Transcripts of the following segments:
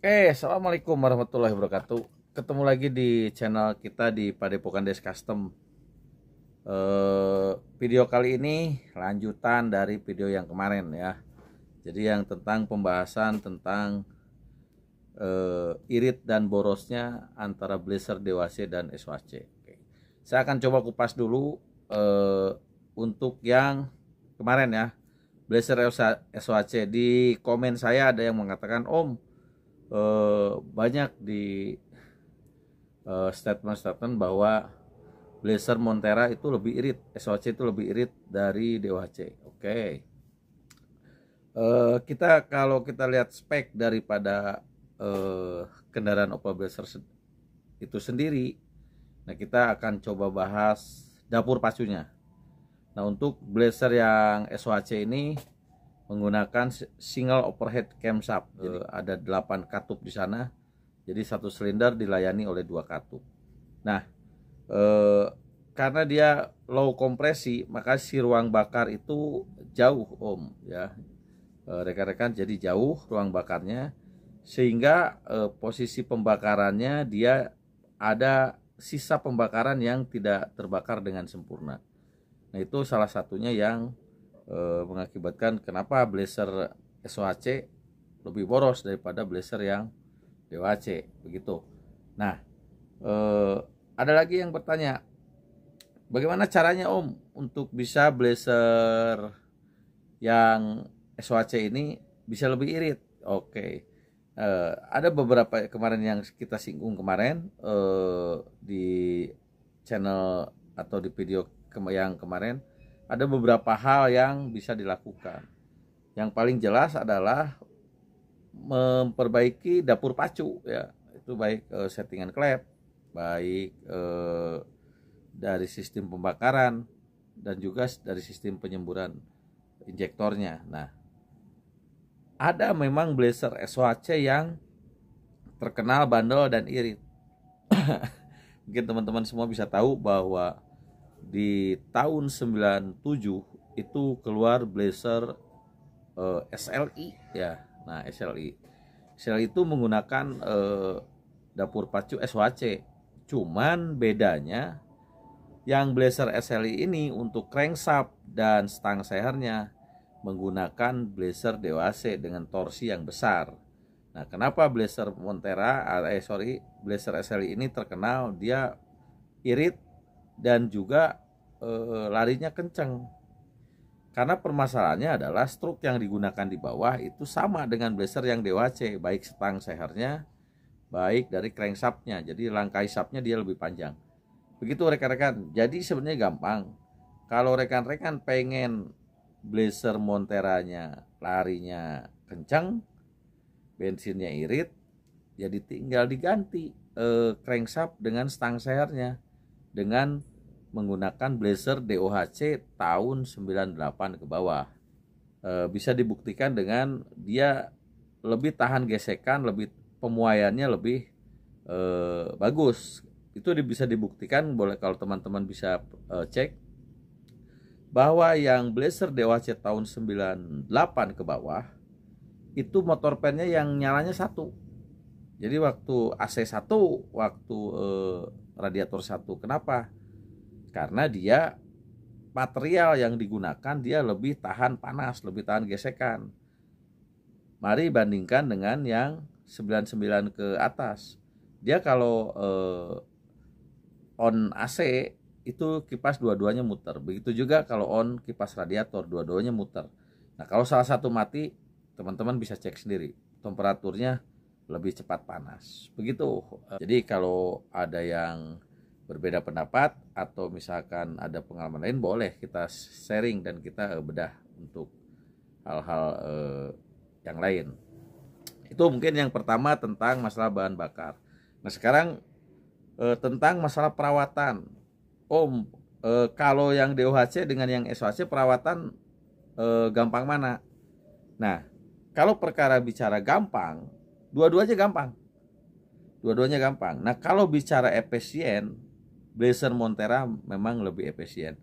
Oke, assalamualaikum warahmatullahi wabarakatuh. Ketemu lagi di channel kita di Padepokan Des Custom. Eh, video kali ini lanjutan dari video yang kemarin ya. Jadi yang tentang pembahasan tentang eh, irit dan borosnya antara blazer DWC dan SWC. Oke. Saya akan coba kupas dulu eh, untuk yang kemarin ya. Blazer SWC di komen saya ada yang mengatakan, "Om, Eh, banyak di eh, statement-statement bahwa Blazer Montera itu lebih irit, SOC itu lebih irit dari DOHC. Oke. Okay. Eh, kita kalau kita lihat spek daripada kendaraan Opel Blazer itu sendiri, nah kita akan coba bahas dapur pacunya. Nah, untuk blazer yang SOHC ini menggunakan single overhead camshaft. Jadi, eh, ada 8 katup di sana. Jadi satu silinder dilayani oleh dua katup. Nah, eh, karena dia low kompresi, maka si ruang bakar itu jauh om ya. Eh, rekan-rekan jadi jauh ruang bakarnya sehingga eh, posisi pembakarannya dia ada sisa pembakaran yang tidak terbakar dengan sempurna. Nah, itu salah satunya yang eh, mengakibatkan kenapa blazer SOHC lebih boros daripada blazer yang DOHC begitu. Nah, eh, ada lagi yang bertanya, bagaimana caranya Om untuk bisa blazer yang SOHC ini bisa lebih irit? Oke. Uh, ada beberapa kemarin yang kita singgung kemarin uh, di channel atau di video yang kemarin ada beberapa hal yang bisa dilakukan. Yang paling jelas adalah memperbaiki dapur pacu ya. Itu baik e, settingan klep, baik e, dari sistem pembakaran dan juga dari sistem penyemburan injektornya. Nah, ada memang blazer SOHC yang terkenal bandel dan irit. Mungkin teman-teman semua bisa tahu bahwa di tahun 97 itu keluar blazer uh, eh, SLI ya. Nah, SLI. SLI itu menggunakan uh, dapur pacu SWC, Cuman bedanya yang blazer SLI ini untuk crankshaft dan stang sehernya menggunakan blazer DWC dengan torsi yang besar. Nah, kenapa blazer Montera eh sorry, blazer SLI ini terkenal dia irit dan juga e, larinya kencang. Karena permasalahannya adalah struk yang digunakan di bawah itu sama dengan blazer yang DWC, baik setang sehernya, baik dari crankshaftnya Jadi langkai shaftnya dia lebih panjang. Begitu rekan-rekan. Jadi sebenarnya gampang. Kalau rekan-rekan pengen blazer monteranya larinya kencang, bensinnya irit, jadi tinggal diganti eh, crankshaft dengan setang sehernya dengan menggunakan blazer DOHC tahun 98 ke bawah. E, bisa dibuktikan dengan dia lebih tahan gesekan, lebih pemuaiannya lebih e, bagus. Itu bisa dibuktikan boleh kalau teman-teman bisa e, cek bahwa yang blazer DOHC tahun 98 ke bawah itu motor pennya yang nyalanya satu jadi waktu AC 1, waktu eh, radiator 1 kenapa? Karena dia material yang digunakan dia lebih tahan panas, lebih tahan gesekan. Mari bandingkan dengan yang 99 ke atas. Dia kalau eh, on AC itu kipas dua-duanya muter. Begitu juga kalau on kipas radiator dua-duanya muter. Nah, kalau salah satu mati, teman-teman bisa cek sendiri temperaturnya lebih cepat panas. Begitu. Jadi kalau ada yang berbeda pendapat atau misalkan ada pengalaman lain boleh kita sharing dan kita bedah untuk hal-hal eh, yang lain. Itu mungkin yang pertama tentang masalah bahan bakar. Nah, sekarang eh, tentang masalah perawatan. Om, eh, kalau yang DOHC dengan yang SOHC perawatan gampang mana? Nah, kalau perkara bicara gampang, Dua-duanya gampang. Dua-duanya gampang. Nah, kalau bicara efisien, Blazer Montera memang lebih efisien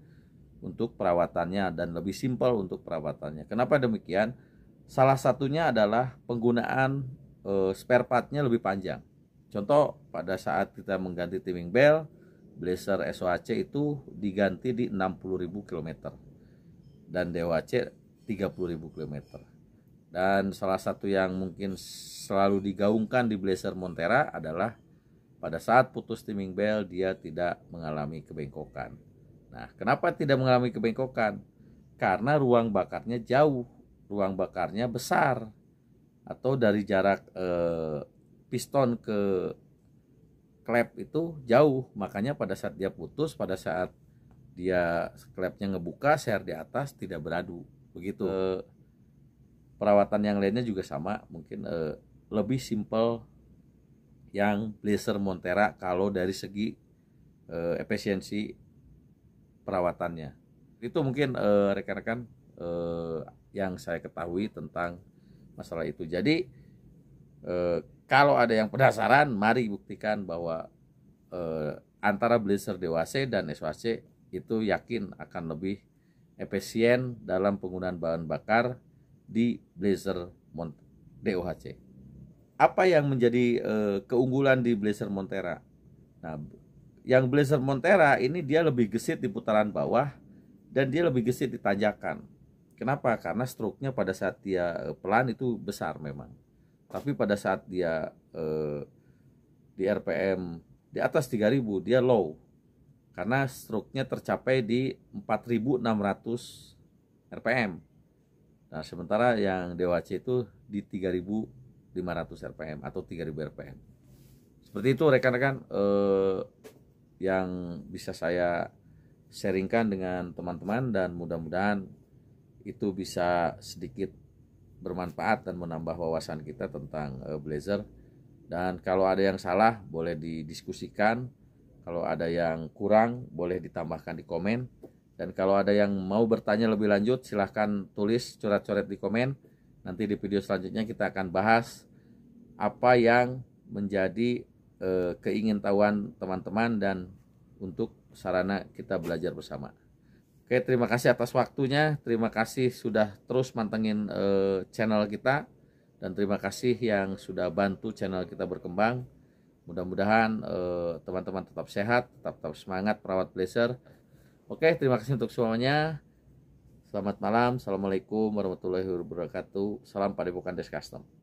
untuk perawatannya dan lebih simpel untuk perawatannya. Kenapa demikian? Salah satunya adalah penggunaan e, spare partnya lebih panjang. Contoh pada saat kita mengganti timing bell, Blazer SOHC itu diganti di 60.000 km dan DOHC 30.000 km. Dan salah satu yang mungkin selalu digaungkan di Blazer Montera adalah pada saat putus timing bell dia tidak mengalami kebengkokan. Nah, kenapa tidak mengalami kebengkokan? Karena ruang bakarnya jauh, ruang bakarnya besar atau dari jarak eh, piston ke klep itu jauh, makanya pada saat dia putus, pada saat dia klepnya ngebuka, share di atas tidak beradu. Begitu. Eh, perawatan yang lainnya juga sama mungkin uh, lebih simple yang Blazer Montera kalau dari segi uh, efisiensi perawatannya itu mungkin eh, rekan-rekan uh, uh, yang saya ketahui tentang masalah itu jadi uh, kalau ada yang penasaran mari buktikan bahwa eh, antara Blazer DWC dan SWC itu yakin akan lebih efisien dalam penggunaan bahan bakar di Blazer Mont DOHC. Apa yang menjadi uh, keunggulan di Blazer Montera? Nah, yang Blazer Montera ini dia lebih gesit di putaran bawah dan dia lebih gesit di tanjakan. Kenapa? Karena stroke-nya pada saat dia eh, pelan itu besar memang. Tapi pada saat dia uh, di RPM di atas 3000 dia low. Karena stroke-nya tercapai di 4600 RPM. Nah, sementara yang DWC itu di 3500 RPM atau 3000 RPM. Seperti itu rekan-rekan eh, yang bisa saya sharingkan dengan teman-teman dan mudah-mudahan itu bisa sedikit bermanfaat dan menambah wawasan kita tentang eh, blazer. Dan kalau ada yang salah boleh didiskusikan, kalau ada yang kurang boleh ditambahkan di komen dan kalau ada yang mau bertanya lebih lanjut, silahkan tulis coret-coret di komen. Nanti di video selanjutnya kita akan bahas apa yang menjadi e, keingintahuan teman-teman dan untuk sarana kita belajar bersama. Oke, terima kasih atas waktunya. Terima kasih sudah terus mantengin e, channel kita. Dan terima kasih yang sudah bantu channel kita berkembang. Mudah-mudahan eh, teman-teman tetap sehat, tetap, tetap semangat, perawat blazer. Oke, terima kasih untuk semuanya. Selamat malam. Assalamualaikum warahmatullahi wabarakatuh. Salam Padepokan Des Custom.